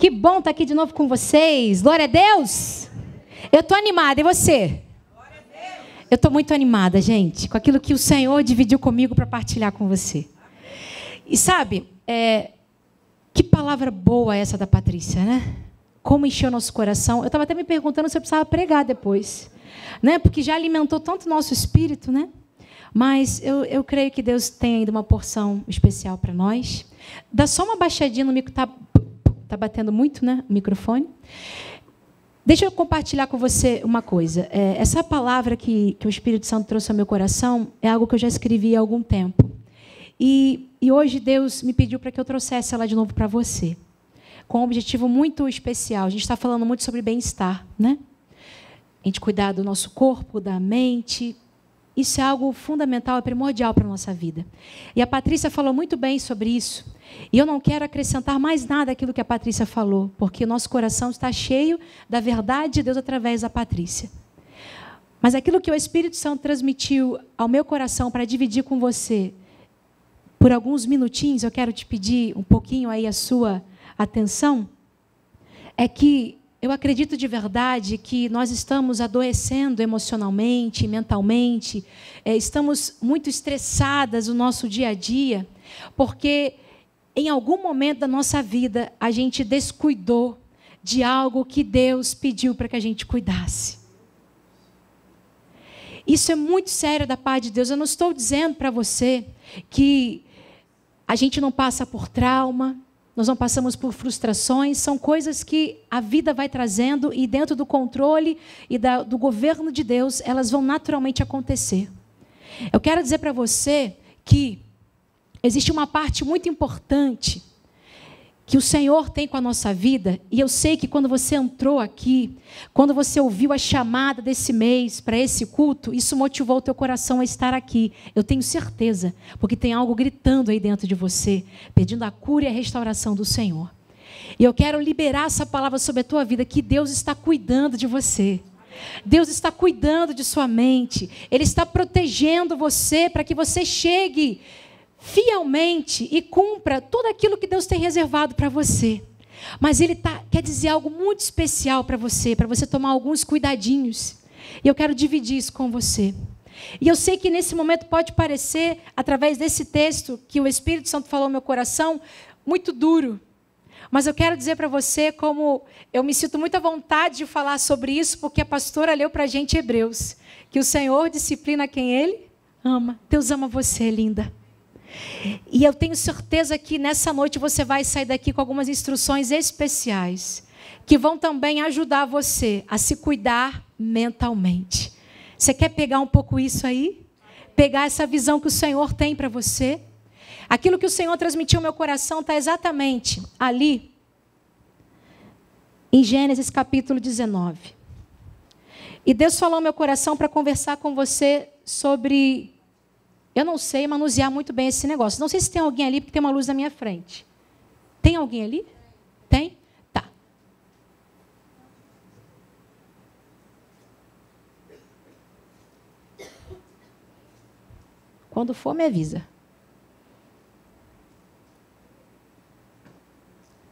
Que bom estar tá aqui de novo com vocês. Glória a Deus. Eu estou animada, e você? Glória a Deus. Eu estou muito animada, gente, com aquilo que o Senhor dividiu comigo para partilhar com você. E sabe, é, que palavra boa essa da Patrícia, né? Como encheu nosso coração. Eu estava até me perguntando se eu precisava pregar depois, né? Porque já alimentou tanto o nosso espírito, né? Mas eu, eu creio que Deus tem ainda uma porção especial para nós. Dá só uma baixadinha no micro, tá Está batendo muito né, o microfone. Deixa eu compartilhar com você uma coisa. É, essa palavra que, que o Espírito Santo trouxe ao meu coração é algo que eu já escrevi há algum tempo. E, e hoje Deus me pediu para que eu trouxesse ela de novo para você, com um objetivo muito especial. A gente está falando muito sobre bem-estar, né? A gente cuidar do nosso corpo, da mente, isso é algo fundamental, é primordial para a nossa vida. E a Patrícia falou muito bem sobre isso. E eu não quero acrescentar mais nada àquilo que a Patrícia falou, porque nosso coração está cheio da verdade de Deus através da Patrícia. Mas aquilo que o Espírito Santo transmitiu ao meu coração para dividir com você, por alguns minutinhos, eu quero te pedir um pouquinho aí a sua atenção, é que eu acredito de verdade que nós estamos adoecendo emocionalmente, mentalmente, eh, estamos muito estressadas no nosso dia a dia, porque em algum momento da nossa vida a gente descuidou de algo que Deus pediu para que a gente cuidasse. Isso é muito sério da parte de Deus. Eu não estou dizendo para você que a gente não passa por trauma, nós não passamos por frustrações, são coisas que a vida vai trazendo e dentro do controle e da, do governo de Deus, elas vão naturalmente acontecer. Eu quero dizer para você que existe uma parte muito importante que o Senhor tem com a nossa vida, e eu sei que quando você entrou aqui, quando você ouviu a chamada desse mês para esse culto, isso motivou o teu coração a estar aqui. Eu tenho certeza, porque tem algo gritando aí dentro de você, pedindo a cura e a restauração do Senhor. E eu quero liberar essa palavra sobre a tua vida, que Deus está cuidando de você. Deus está cuidando de sua mente, Ele está protegendo você para que você chegue fielmente e cumpra tudo aquilo que Deus tem reservado para você. Mas Ele tá, quer dizer algo muito especial para você, para você tomar alguns cuidadinhos. E eu quero dividir isso com você. E eu sei que nesse momento pode parecer, através desse texto que o Espírito Santo falou no meu coração, muito duro. Mas eu quero dizer para você como eu me sinto muito à vontade de falar sobre isso, porque a pastora leu para a gente Hebreus, que o Senhor disciplina quem Ele ama. Deus ama você, linda. E eu tenho certeza que nessa noite você vai sair daqui com algumas instruções especiais que vão também ajudar você a se cuidar mentalmente. Você quer pegar um pouco isso aí? Pegar essa visão que o Senhor tem para você? Aquilo que o Senhor transmitiu ao meu coração está exatamente ali, em Gênesis capítulo 19. E Deus falou ao meu coração para conversar com você sobre eu não sei manusear muito bem esse negócio. Não sei se tem alguém ali, porque tem uma luz na minha frente. Tem alguém ali? Tem? Tá. Quando for, me avisa.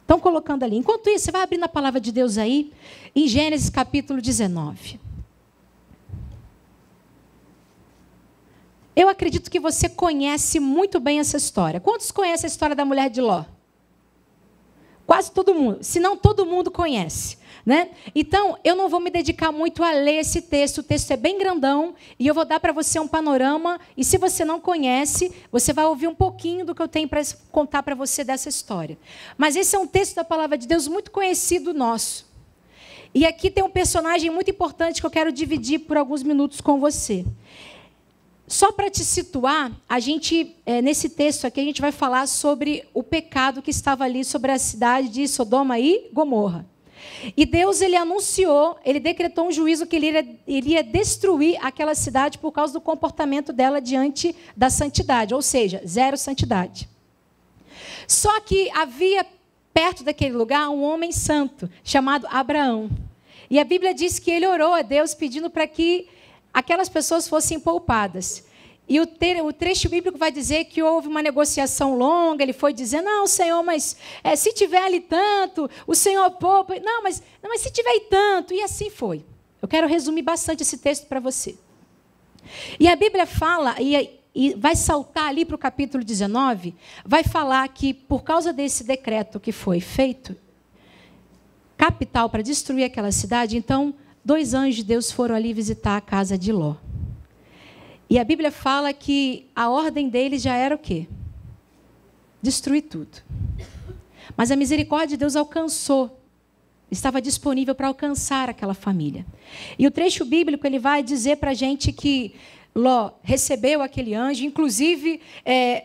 Estão colocando ali. Enquanto isso, você vai abrindo a palavra de Deus aí, em Gênesis capítulo 19. Eu acredito que você conhece muito bem essa história. Quantos conhecem a história da mulher de Ló? Quase todo mundo, se não todo mundo conhece. Né? Então, eu não vou me dedicar muito a ler esse texto, o texto é bem grandão, e eu vou dar para você um panorama, e se você não conhece, você vai ouvir um pouquinho do que eu tenho para contar para você dessa história. Mas esse é um texto da palavra de Deus muito conhecido nosso. E aqui tem um personagem muito importante que eu quero dividir por alguns minutos com você. Só para te situar, a gente é, nesse texto aqui a gente vai falar sobre o pecado que estava ali sobre a cidade de Sodoma e Gomorra. E Deus ele anunciou, ele decretou um juízo que ele iria, iria, destruir aquela cidade por causa do comportamento dela diante da santidade, ou seja, zero santidade. Só que havia perto daquele lugar um homem santo chamado Abraão. E a Bíblia diz que ele orou a Deus pedindo para que aquelas pessoas fossem poupadas. E o, ter, o, trecho bíblico vai dizer que houve uma negociação longa, ele foi dizer, não, Senhor, mas é, se tiver ali tanto, o Senhor poupa. Não, mas, não, mas se tiver aí tanto. E assim foi. Eu quero resumir bastante esse texto para você. E a Bíblia fala, e, e vai saltar ali para o capítulo 19, vai falar que por causa desse decreto que foi feito, capital para destruir aquela cidade, então dois anjos de Deus foram ali visitar a casa de Ló. E a Bíblia fala que a ordem deles já era o quê? Destruir tudo. Mas a misericórdia de Deus alcançou estava disponível para alcançar aquela família. E o trecho bíblico ele vai dizer para a gente que Ló recebeu aquele anjo, inclusive é,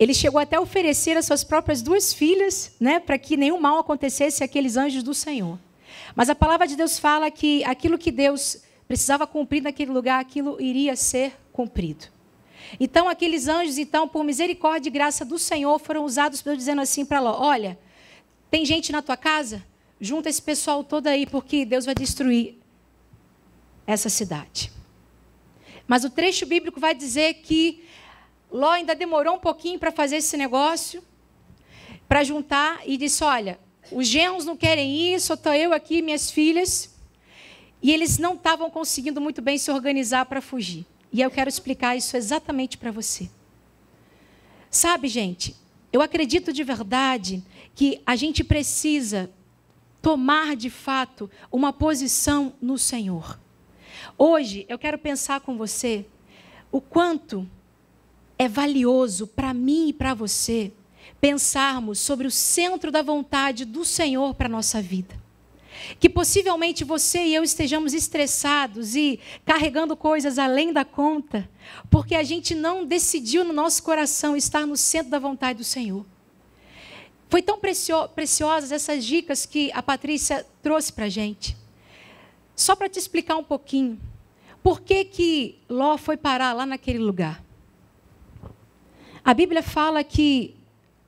ele chegou até a oferecer as suas próprias duas filhas, né, para que nenhum mal acontecesse àqueles anjos do Senhor. Mas a palavra de Deus fala que aquilo que Deus precisava cumprir naquele lugar, aquilo iria ser cumprido. Então aqueles anjos, então, por misericórdia e graça do Senhor, foram usados para Deus dizendo assim para Ló: "Olha, tem gente na tua casa? Junta esse pessoal todo aí, porque Deus vai destruir essa cidade." Mas o trecho bíblico vai dizer que Ló ainda demorou um pouquinho para fazer esse negócio, para juntar e disse: "Olha, os genros não querem ir, só estou eu aqui, minhas filhas. E eles não estavam conseguindo muito bem se organizar para fugir. E eu quero explicar isso exatamente para você. Sabe, gente, eu acredito de verdade que a gente precisa tomar de fato uma posição no Senhor. Hoje eu quero pensar com você o quanto é valioso para mim e para você pensarmos sobre o centro da vontade do Senhor para a nossa vida. Que possivelmente você e eu estejamos estressados e carregando coisas além da conta, porque a gente não decidiu no nosso coração estar no centro da vontade do Senhor. Foi tão preciosas essas dicas que a Patrícia trouxe para a gente. Só para te explicar um pouquinho, por que, que Ló foi parar lá naquele lugar? A Bíblia fala que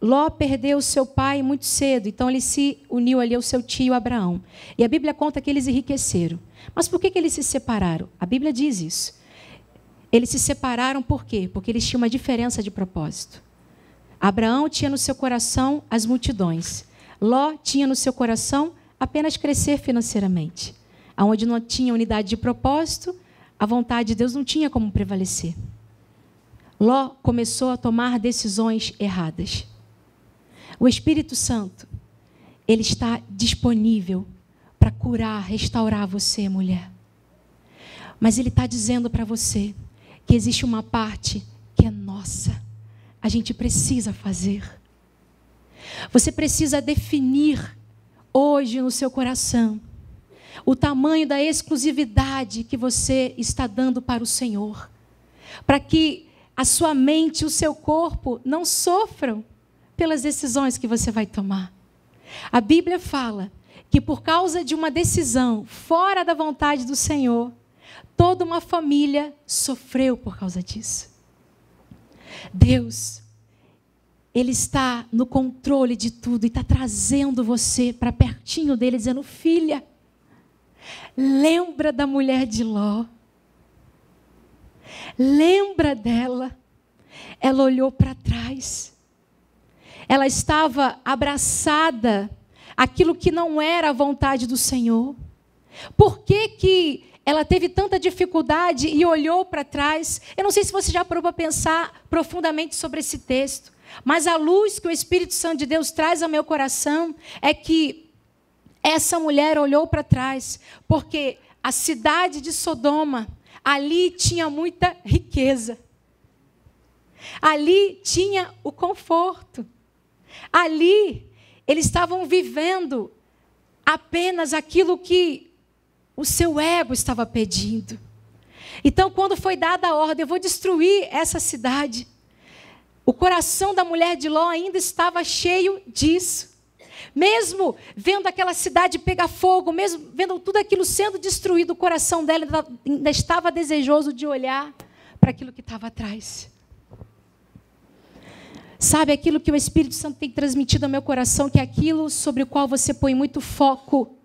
Ló perdeu seu pai muito cedo, então ele se uniu ali ao seu tio Abraão. E a Bíblia conta que eles enriqueceram. Mas por que, que eles se separaram? A Bíblia diz isso. Eles se separaram por quê? Porque eles tinham uma diferença de propósito. Abraão tinha no seu coração as multidões. Ló tinha no seu coração apenas crescer financeiramente. Aonde não tinha unidade de propósito, a vontade de Deus não tinha como prevalecer. Ló começou a tomar decisões erradas. O Espírito Santo, ele está disponível para curar, restaurar você, mulher. Mas ele está dizendo para você que existe uma parte que é nossa. A gente precisa fazer. Você precisa definir hoje no seu coração o tamanho da exclusividade que você está dando para o Senhor, para que a sua mente e o seu corpo não sofram pelas decisões que você vai tomar. A Bíblia fala que por causa de uma decisão fora da vontade do Senhor, toda uma família sofreu por causa disso. Deus, Ele está no controle de tudo e está trazendo você para pertinho dele, dizendo: Filha, lembra da mulher de Ló. Lembra dela. Ela olhou para trás ela estava abraçada àquilo que não era a vontade do Senhor. Por que, que ela teve tanta dificuldade e olhou para trás? Eu não sei se você já parou para pensar profundamente sobre esse texto, mas a luz que o Espírito Santo de Deus traz ao meu coração é que essa mulher olhou para trás, porque a cidade de Sodoma, ali tinha muita riqueza. Ali tinha o conforto. Ali, eles estavam vivendo apenas aquilo que o seu ego estava pedindo. Então, quando foi dada a ordem, eu vou destruir essa cidade. O coração da mulher de Ló ainda estava cheio disso. Mesmo vendo aquela cidade pegar fogo, mesmo vendo tudo aquilo sendo destruído, o coração dela ainda estava desejoso de olhar para aquilo que estava atrás. Sabe, aquilo que o Espírito Santo tem transmitido ao meu coração, que é aquilo sobre o qual você põe muito foco,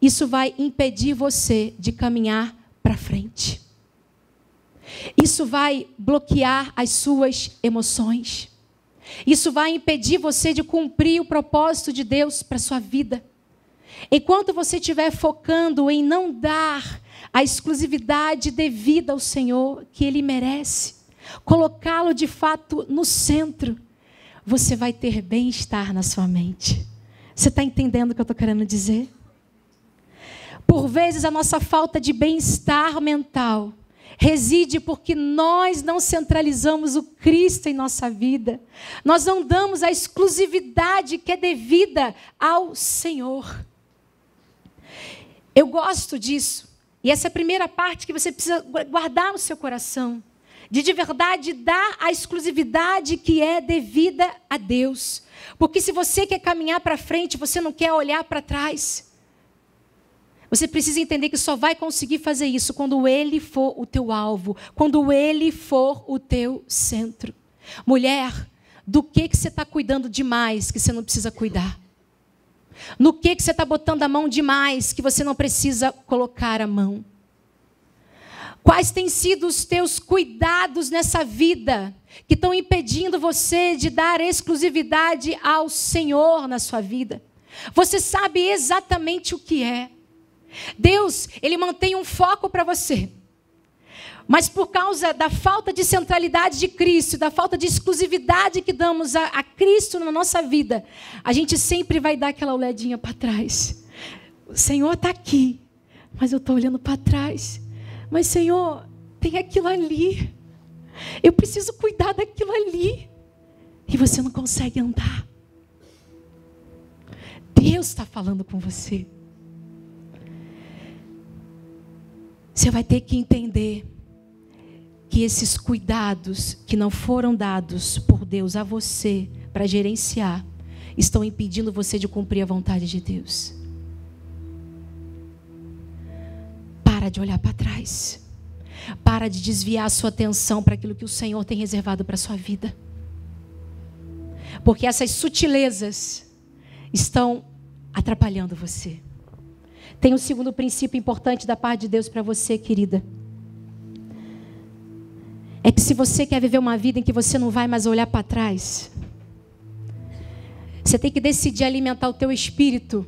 isso vai impedir você de caminhar para frente. Isso vai bloquear as suas emoções. Isso vai impedir você de cumprir o propósito de Deus para sua vida. Enquanto você estiver focando em não dar a exclusividade devida ao Senhor que ele merece, colocá-lo de fato no centro, você vai ter bem-estar na sua mente. Você está entendendo o que eu estou querendo dizer? Por vezes a nossa falta de bem-estar mental reside porque nós não centralizamos o Cristo em nossa vida. Nós não damos a exclusividade que é devida ao Senhor. Eu gosto disso. E essa é a primeira parte que você precisa guardar no seu coração de de verdade dar a exclusividade que é devida a Deus. Porque se você quer caminhar para frente, você não quer olhar para trás. Você precisa entender que só vai conseguir fazer isso quando ele for o teu alvo, quando ele for o teu centro. Mulher, do que, que você está cuidando demais que você não precisa cuidar? No que, que você está botando a mão demais que você não precisa colocar a mão? Quais têm sido os teus cuidados nessa vida que estão impedindo você de dar exclusividade ao Senhor na sua vida? Você sabe exatamente o que é. Deus, ele mantém um foco para você. Mas por causa da falta de centralidade de Cristo, da falta de exclusividade que damos a, a Cristo na nossa vida, a gente sempre vai dar aquela olhadinha para trás. O Senhor está aqui, mas eu estou olhando para trás. Mas, Senhor, tem aquilo ali. Eu preciso cuidar daquilo ali. E você não consegue andar. Deus está falando com você. Você vai ter que entender que esses cuidados que não foram dados por Deus a você para gerenciar estão impedindo você de cumprir a vontade de Deus. Para de olhar para trás. Para de desviar a sua atenção para aquilo que o Senhor tem reservado para a sua vida. Porque essas sutilezas estão atrapalhando você. Tem um segundo princípio importante da parte de Deus para você, querida. É que se você quer viver uma vida em que você não vai mais olhar para trás, você tem que decidir alimentar o teu espírito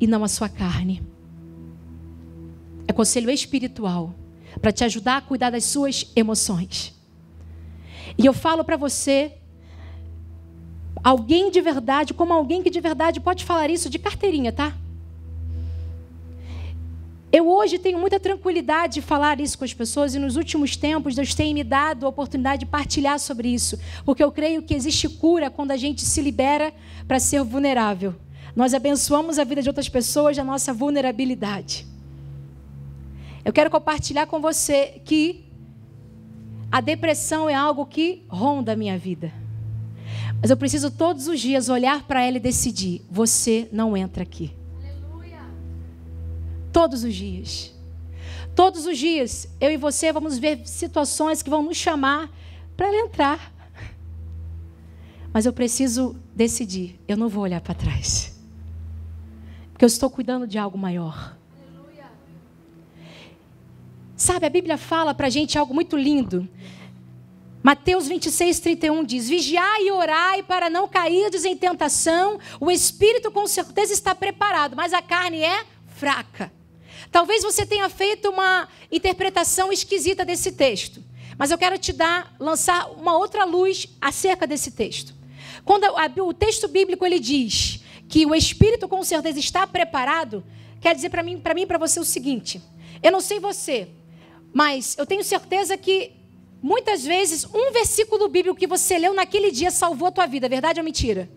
e não a sua carne. É conselho espiritual para te ajudar a cuidar das suas emoções. E eu falo para você, alguém de verdade, como alguém que de verdade pode falar isso de carteirinha, tá? Eu hoje tenho muita tranquilidade de falar isso com as pessoas e nos últimos tempos Deus tem me dado a oportunidade de partilhar sobre isso, porque eu creio que existe cura quando a gente se libera para ser vulnerável. Nós abençoamos a vida de outras pessoas da nossa vulnerabilidade. Eu quero compartilhar com você que a depressão é algo que ronda a minha vida. Mas eu preciso todos os dias olhar para ela e decidir: você não entra aqui. Aleluia. Todos os dias. Todos os dias, eu e você vamos ver situações que vão nos chamar para ela entrar. Mas eu preciso decidir: eu não vou olhar para trás. Porque eu estou cuidando de algo maior. Sabe, a Bíblia fala para a gente algo muito lindo. Mateus 26, 31 diz: Vigiai e orai para não cairdes em tentação. O espírito com certeza está preparado, mas a carne é fraca. Talvez você tenha feito uma interpretação esquisita desse texto, mas eu quero te dar, lançar uma outra luz acerca desse texto. Quando a, o texto bíblico ele diz que o espírito com certeza está preparado, quer dizer para mim, para mim, para você o seguinte: eu não sei você, mas eu tenho certeza que muitas vezes um versículo bíblico que você leu naquele dia salvou a tua vida, verdade ou mentira?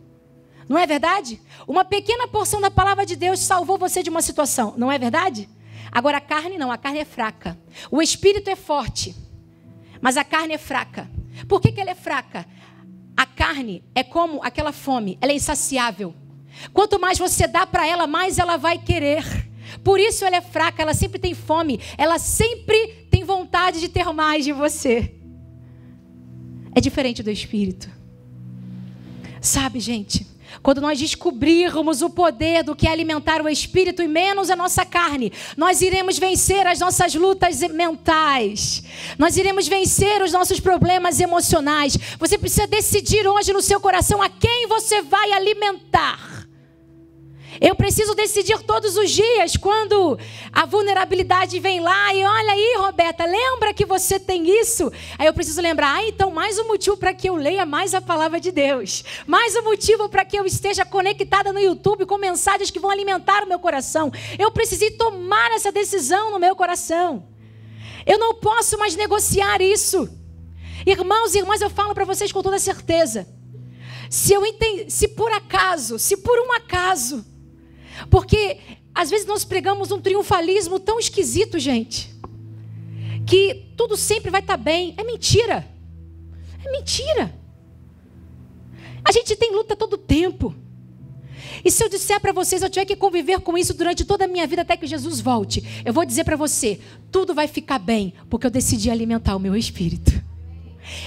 Não é verdade? Uma pequena porção da palavra de Deus salvou você de uma situação, não é verdade? Agora a carne não, a carne é fraca. O espírito é forte, mas a carne é fraca. Por que, que ela é fraca? A carne é como aquela fome, ela é insaciável. Quanto mais você dá para ela, mais ela vai querer. Por isso ela é fraca, ela sempre tem fome, ela sempre tem vontade de ter mais de você. É diferente do espírito. Sabe, gente, quando nós descobrirmos o poder do que é alimentar o espírito e menos a nossa carne, nós iremos vencer as nossas lutas mentais, nós iremos vencer os nossos problemas emocionais. Você precisa decidir hoje no seu coração a quem você vai alimentar. Eu preciso decidir todos os dias quando a vulnerabilidade vem lá e olha aí, Roberta, lembra que você tem isso? Aí eu preciso lembrar, ah, então mais um motivo para que eu leia mais a palavra de Deus. Mais um motivo para que eu esteja conectada no YouTube com mensagens que vão alimentar o meu coração. Eu precisei tomar essa decisão no meu coração. Eu não posso mais negociar isso. Irmãos e irmãs, eu falo para vocês com toda certeza. Se eu entendi, se por acaso, se por um acaso, porque às vezes nós pregamos um triunfalismo tão esquisito, gente, que tudo sempre vai estar tá bem. É mentira. É mentira. A gente tem luta todo tempo. E se eu disser para vocês, eu tiver que conviver com isso durante toda a minha vida até que Jesus volte, eu vou dizer para você, tudo vai ficar bem, porque eu decidi alimentar o meu espírito.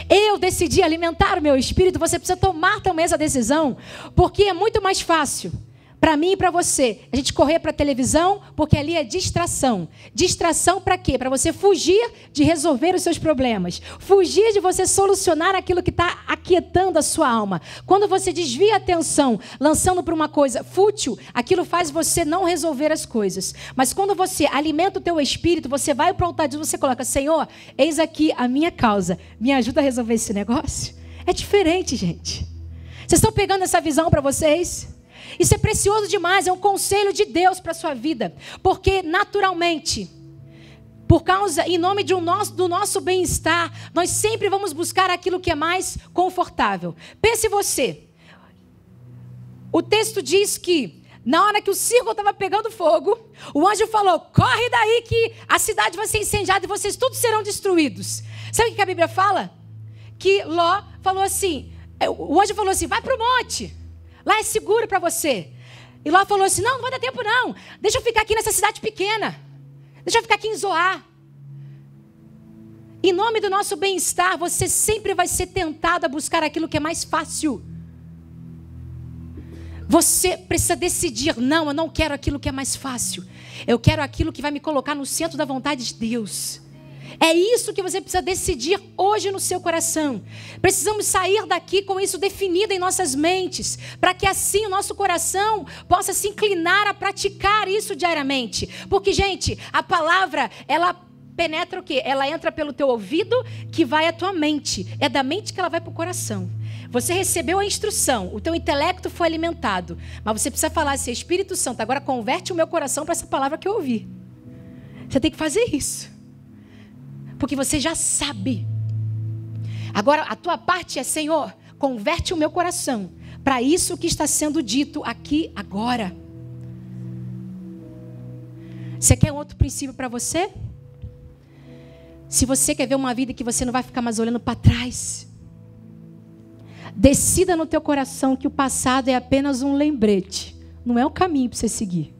Eu decidi alimentar o meu espírito, você precisa tomar também essa decisão, porque é muito mais fácil para mim e para você, a gente correr para a televisão, porque ali é distração. Distração para quê? Para você fugir de resolver os seus problemas, fugir de você solucionar aquilo que está aquietando a sua alma. Quando você desvia a atenção, lançando para uma coisa fútil, aquilo faz você não resolver as coisas. Mas quando você alimenta o teu espírito, você vai para o altar de você coloca: Senhor, eis aqui a minha causa, me ajuda a resolver esse negócio. É diferente, gente. Vocês estão pegando essa visão para vocês? Isso é precioso demais, é um conselho de Deus para a sua vida. Porque naturalmente, por causa, em nome um nosso, do nosso bem-estar, nós sempre vamos buscar aquilo que é mais confortável. Pense você. O texto diz que na hora que o circo estava pegando fogo, o anjo falou: corre daí que a cidade vai ser incendiada e vocês todos serão destruídos. Sabe o que a Bíblia fala? Que Ló falou assim: é, o anjo falou assim, vai para o monte. Lá é seguro para você. E Ló falou assim: Não, não vai dar tempo, não. Deixa eu ficar aqui nessa cidade pequena. Deixa eu ficar aqui em Zoá. Em nome do nosso bem-estar, você sempre vai ser tentado a buscar aquilo que é mais fácil. Você precisa decidir: não, eu não quero aquilo que é mais fácil. Eu quero aquilo que vai me colocar no centro da vontade de Deus. É isso que você precisa decidir hoje no seu coração. Precisamos sair daqui com isso definido em nossas mentes, para que assim o nosso coração possa se inclinar a praticar isso diariamente. Porque, gente, a palavra, ela penetra o quê? Ela entra pelo teu ouvido, que vai à tua mente. É da mente que ela vai para o coração. Você recebeu a instrução, o teu intelecto foi alimentado, mas você precisa falar assim: Espírito Santo, agora converte o meu coração para essa palavra que eu ouvi. Você tem que fazer isso porque você já sabe. Agora a tua parte é, Senhor, converte o meu coração para isso que está sendo dito aqui agora. Você quer outro princípio para você? Se você quer ver uma vida que você não vai ficar mais olhando para trás, decida no teu coração que o passado é apenas um lembrete, não é o caminho para você seguir.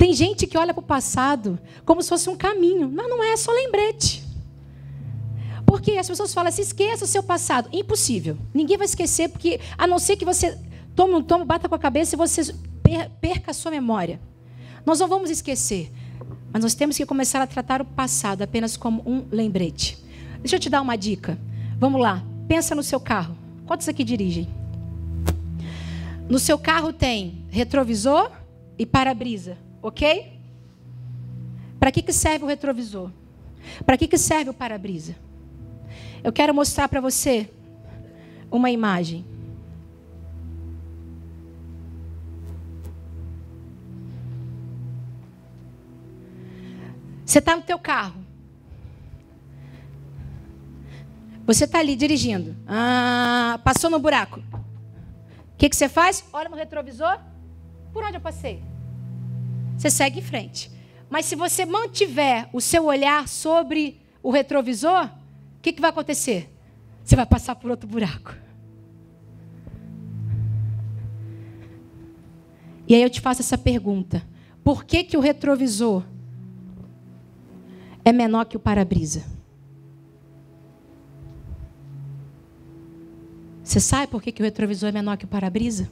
Tem gente que olha para o passado como se fosse um caminho. Mas não é, é só lembrete. Porque as pessoas falam assim, esqueça o seu passado. Impossível. Ninguém vai esquecer, porque a não ser que você tome um tomo, bata com a cabeça e você perca a sua memória. Nós não vamos esquecer. Mas nós temos que começar a tratar o passado apenas como um lembrete. Deixa eu te dar uma dica. Vamos lá. Pensa no seu carro. Quantos aqui dirigem? No seu carro tem retrovisor e para-brisa. Ok? Para que, que serve o retrovisor? Para que, que serve o para-brisa? Eu quero mostrar para você uma imagem. Você está no teu carro. Você está ali dirigindo. Ah, passou no buraco. O que, que você faz? Olha no retrovisor. Por onde eu passei? você segue em frente. Mas se você mantiver o seu olhar sobre o retrovisor, o que, que vai acontecer? Você vai passar por outro buraco. E aí eu te faço essa pergunta: por que, que o retrovisor é menor que o para-brisa? Você sabe por que, que o retrovisor é menor que o para-brisa?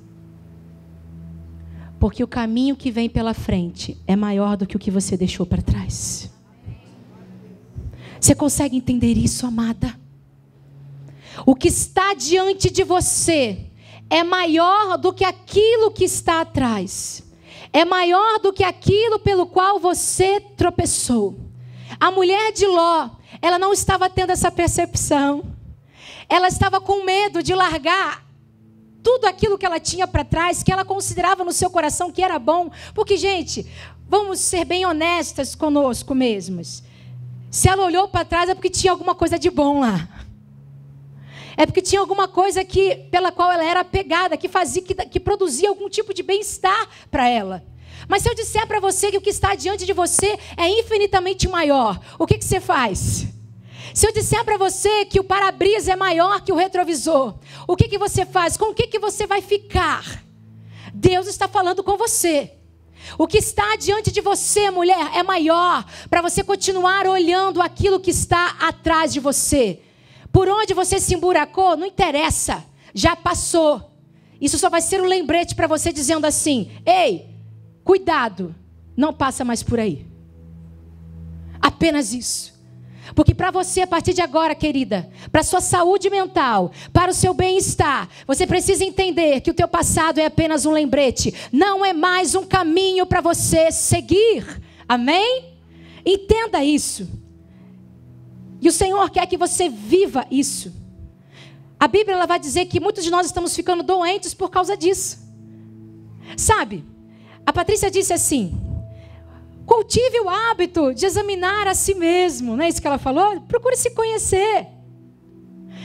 Porque o caminho que vem pela frente é maior do que o que você deixou para trás. Você consegue entender isso, amada? O que está diante de você é maior do que aquilo que está atrás. É maior do que aquilo pelo qual você tropeçou. A mulher de Ló, ela não estava tendo essa percepção. Ela estava com medo de largar tudo aquilo que ela tinha para trás, que ela considerava no seu coração que era bom. Porque, gente, vamos ser bem honestas conosco mesmos. Se ela olhou para trás é porque tinha alguma coisa de bom lá. É porque tinha alguma coisa que pela qual ela era apegada, que fazia que, que produzia algum tipo de bem-estar para ela. Mas se eu disser para você que o que está diante de você é infinitamente maior, o que, que você faz? Se eu disser para você que o para-brisa é maior que o retrovisor, o que, que você faz? Com o que, que você vai ficar? Deus está falando com você. O que está diante de você, mulher, é maior para você continuar olhando aquilo que está atrás de você. Por onde você se emburacou, não interessa, já passou. Isso só vai ser um lembrete para você dizendo assim: ei, cuidado, não passa mais por aí. Apenas isso. Porque para você, a partir de agora, querida, para sua saúde mental, para o seu bem-estar, você precisa entender que o teu passado é apenas um lembrete, não é mais um caminho para você seguir. Amém? Entenda isso. E o Senhor quer que você viva isso. A Bíblia ela vai dizer que muitos de nós estamos ficando doentes por causa disso. Sabe? A Patrícia disse assim: Cultive o hábito de examinar a si mesmo, não é isso que ela falou? Procure se conhecer.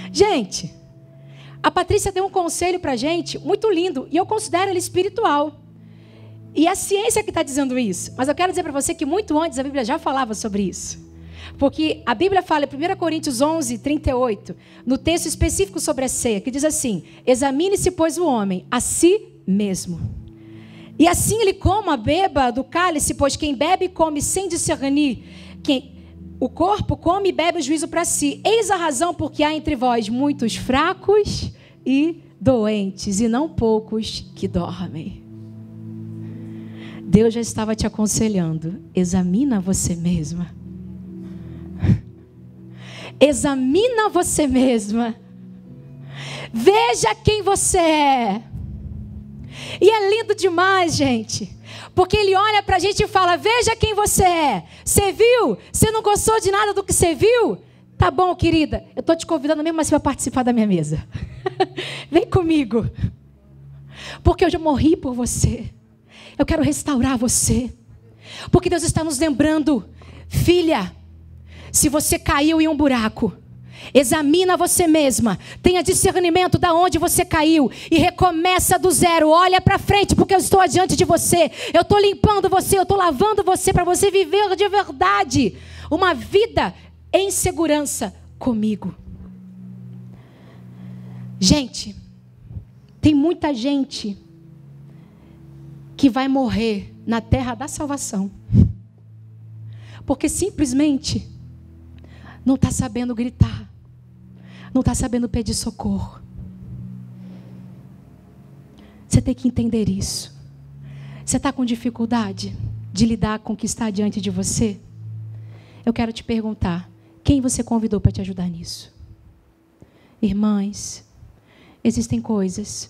Gente, a Patrícia deu um conselho para gente muito lindo e eu considero ele espiritual. E a ciência que está dizendo isso. Mas eu quero dizer para você que muito antes a Bíblia já falava sobre isso. Porque a Bíblia fala em 1 Coríntios 11, 38, no texto específico sobre a ceia, que diz assim: Examine-se, pois, o homem a si mesmo. E assim ele coma, beba do cálice, pois quem bebe e come sem discernir, quem o corpo come e bebe o juízo para si. Eis a razão por que há entre vós muitos fracos e doentes, e não poucos que dormem. Deus já estava te aconselhando, examina você mesma. Examina você mesma. Veja quem você é. E é lindo demais, gente. Porque ele olha para a gente e fala: Veja quem você é. Você viu? Você não gostou de nada do que você viu? Tá bom, querida. Eu estou te convidando mesmo, assim para participar da minha mesa. Vem comigo. Porque eu já morri por você. Eu quero restaurar você. Porque Deus está nos lembrando: Filha, se você caiu em um buraco, Examina você mesma, tenha discernimento da onde você caiu e recomeça do zero. Olha para frente, porque eu estou adiante de você. Eu estou limpando você, eu estou lavando você para você viver de verdade uma vida em segurança comigo. Gente, tem muita gente que vai morrer na terra da salvação, porque simplesmente não está sabendo gritar não está sabendo pedir socorro. Você tem que entender isso. Você está com dificuldade de lidar com o que está diante de você? Eu quero te perguntar: quem você convidou para te ajudar nisso? Irmãs, existem coisas,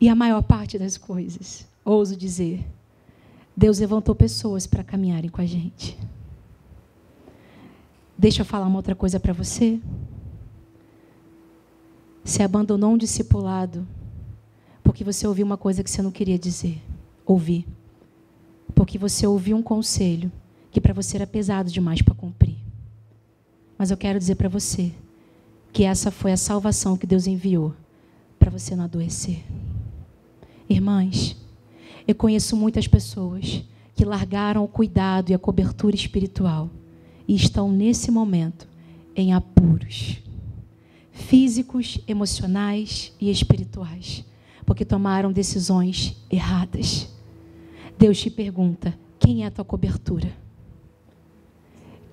e a maior parte das coisas, ouso dizer, Deus levantou pessoas para caminharem com a gente. Deixa eu falar uma outra coisa para você. Você abandonou um discipulado porque você ouviu uma coisa que você não queria dizer, ouvir. Porque você ouviu um conselho que para você era pesado demais para cumprir. Mas eu quero dizer para você que essa foi a salvação que Deus enviou para você não adoecer. Irmãs, eu conheço muitas pessoas que largaram o cuidado e a cobertura espiritual e estão nesse momento em apuros físicos, emocionais e espirituais, porque tomaram decisões erradas. Deus te pergunta: quem é a tua cobertura?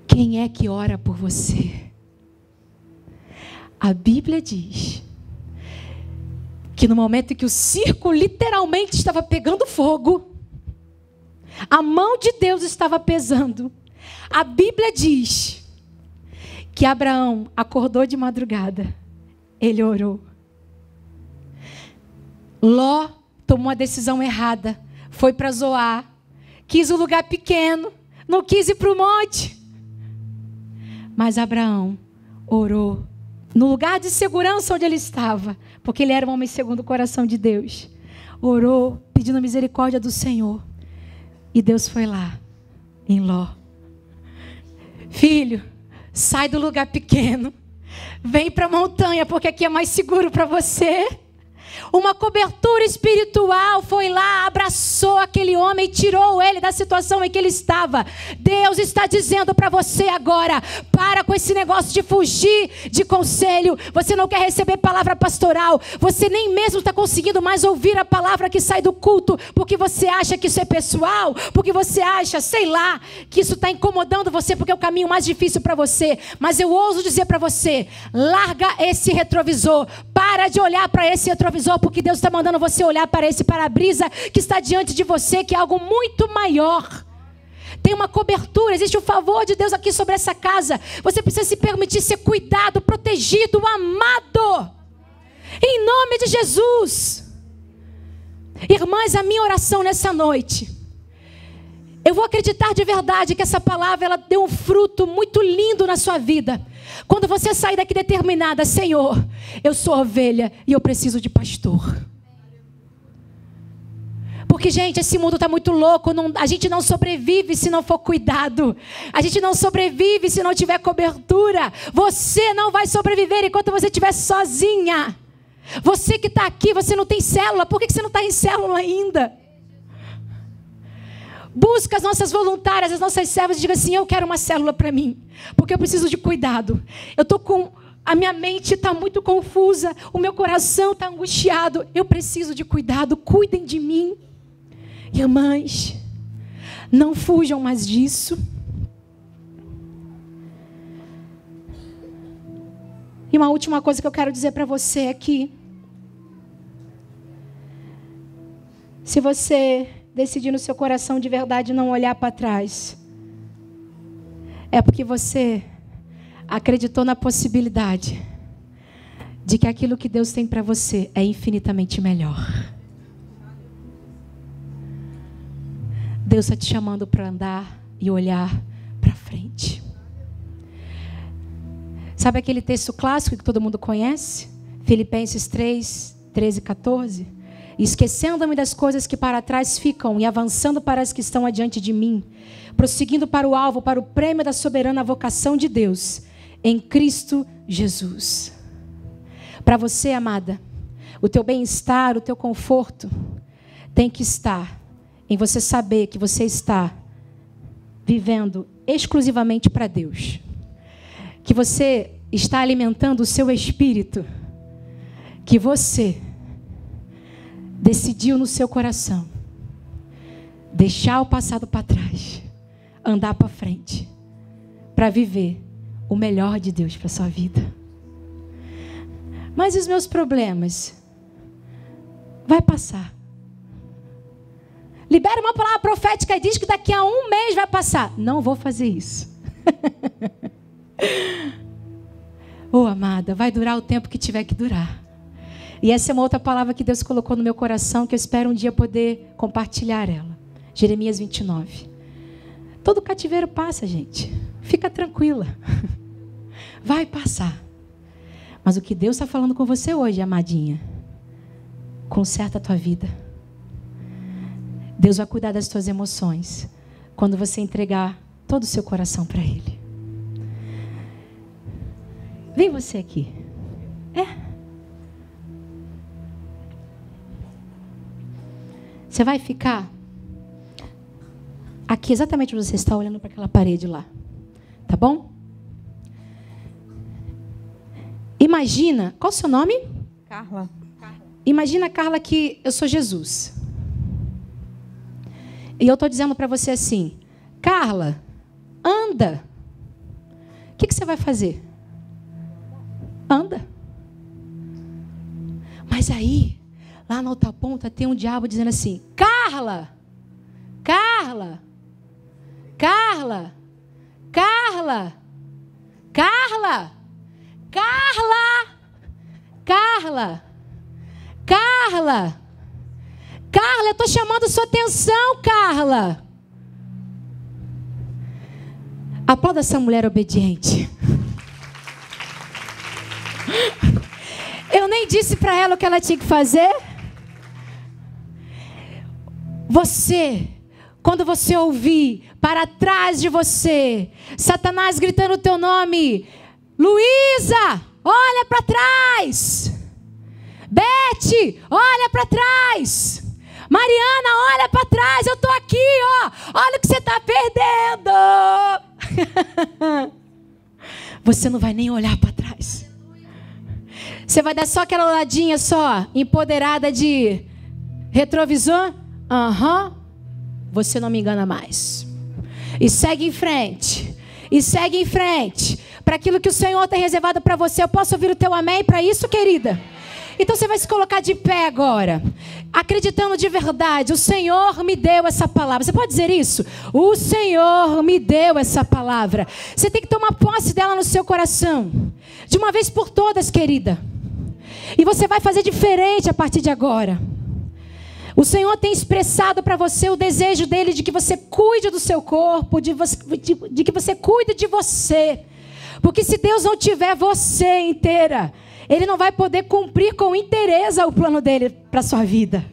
Quem é que ora por você? A Bíblia diz que no momento em que o circo literalmente estava pegando fogo, a mão de Deus estava pesando. A Bíblia diz que Abraão acordou de madrugada, ele orou. Ló tomou a decisão errada, foi para Zoar, quis o um lugar pequeno, não quis ir para o monte. Mas Abraão orou no lugar de segurança onde ele estava, porque ele era um homem segundo o coração de Deus. Orou pedindo misericórdia do Senhor. E Deus foi lá, em Ló. Filho, sai do lugar pequeno. Vem para a montanha, porque aqui é mais seguro para você. Uma cobertura espiritual foi lá, abraçou aquele homem e tirou ele da situação em que ele estava. Deus está dizendo para você agora: para com esse negócio de fugir de conselho. Você não quer receber palavra pastoral. Você nem mesmo está conseguindo mais ouvir a palavra que sai do culto, porque você acha que isso é pessoal, porque você acha, sei lá, que isso está incomodando você, porque é o caminho mais difícil para você. Mas eu ouso dizer para você: larga esse retrovisor. Para de olhar para esse retrovisor paralisou, porque Deus está mandando você olhar para esse para-brisa que está diante de você, que é algo muito maior. Tem uma cobertura, existe o um favor de Deus aqui sobre essa casa. Você precisa se permitir ser cuidado, protegido, amado. Em nome de Jesus. Irmãs, a minha oração nessa noite. Eu vou acreditar de verdade que essa palavra ela deu um fruto muito lindo na sua vida. Quando você sair daqui determinada, Senhor, eu sou ovelha e eu preciso de pastor. Porque, gente, esse mundo está muito louco. Não, a gente não sobrevive se não for cuidado. A gente não sobrevive se não tiver cobertura. Você não vai sobreviver enquanto você estiver sozinha. Você que está aqui, você não tem célula. Por que, que você não está em célula ainda? Busca as nossas voluntárias, as nossas servas e diga assim: Eu quero uma célula para mim, porque eu preciso de cuidado. Eu estou com. A minha mente está muito confusa, o meu coração está angustiado. Eu preciso de cuidado, cuidem de mim. irmãs. mães, não fujam mais disso. E uma última coisa que eu quero dizer para você é que se você decidir no seu coração de verdade não olhar para trás, é porque você acreditou na possibilidade de que aquilo que Deus tem para você é infinitamente melhor. Deus está te chamando para andar e olhar para frente. Sabe aquele texto clássico que todo mundo conhece? Filipenses 3, 13 e 14? esquecendo-me das coisas que para trás ficam e avançando para as que estão adiante de mim, prosseguindo para o alvo, para o prêmio da soberana vocação de Deus, em Cristo Jesus. Para você, amada, o teu bem-estar, o teu conforto tem que estar em você saber que você está vivendo exclusivamente para Deus. Que você está alimentando o seu espírito. Que você decidiu no seu coração deixar o passado para trás, andar para frente, para viver o melhor de Deus para sua vida. Mas os meus problemas vai passar. Libera uma palavra profética e diz que daqui a um mês vai passar. Não vou fazer isso. oh, amada, vai durar o tempo que tiver que durar. E essa é uma outra palavra que Deus colocou no meu coração que eu espero um dia poder compartilhar ela. Jeremias 29. Todo cativeiro passa, gente. Fica tranquila. Vai passar. Mas o que Deus está falando com você hoje, amadinha, conserta a tua vida. Deus vai cuidar das tuas emoções quando você entregar todo o seu coração para Ele. Vem você aqui. É. Você vai ficar aqui exatamente onde você está olhando para aquela parede lá. Tá bom? Imagina, qual é o seu nome? Carla. Imagina, Carla, que eu sou Jesus. E eu estou dizendo para você assim, Carla, anda. O que, que você vai fazer? Anda. Mas aí, Lá na outra ponta tem um diabo dizendo assim: Carla! Carla! Carla! Carla! Carla! Carla! Carla! Carla! Carla, eu estou chamando sua atenção, Carla! Aplauda essa mulher obediente. Eu nem disse para ela o que ela tinha que fazer. Você, quando você ouvir para trás de você, Satanás gritando o teu nome, Luísa, olha para trás. Bete, olha para trás. Mariana, olha para trás, eu tô aqui, ó. Olha o que você está perdendo. você não vai nem olhar para trás. Você vai dar só aquela olhadinha só, empoderada de retrovisor Aham, uhum, você não me engana mais. E segue em frente. E segue em frente. Para aquilo que o Senhor tem reservado para você. Eu posso ouvir o teu amém para isso, querida? Então você vai se colocar de pé agora, acreditando de verdade: o Senhor me deu essa palavra. Você pode dizer isso? O Senhor me deu essa palavra. Você tem que tomar posse dela no seu coração, de uma vez por todas, querida. E você vai fazer diferente a partir de agora. O Senhor tem expressado para você o desejo dele de que você cuide do seu corpo, de, de, de que você cuide de você. Porque se Deus não tiver você inteira, Ele não vai poder cumprir com interesse o plano dele para a sua vida.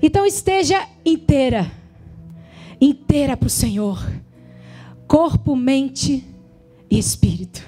Então esteja inteira, inteira para o Senhor, corpo, mente e espírito.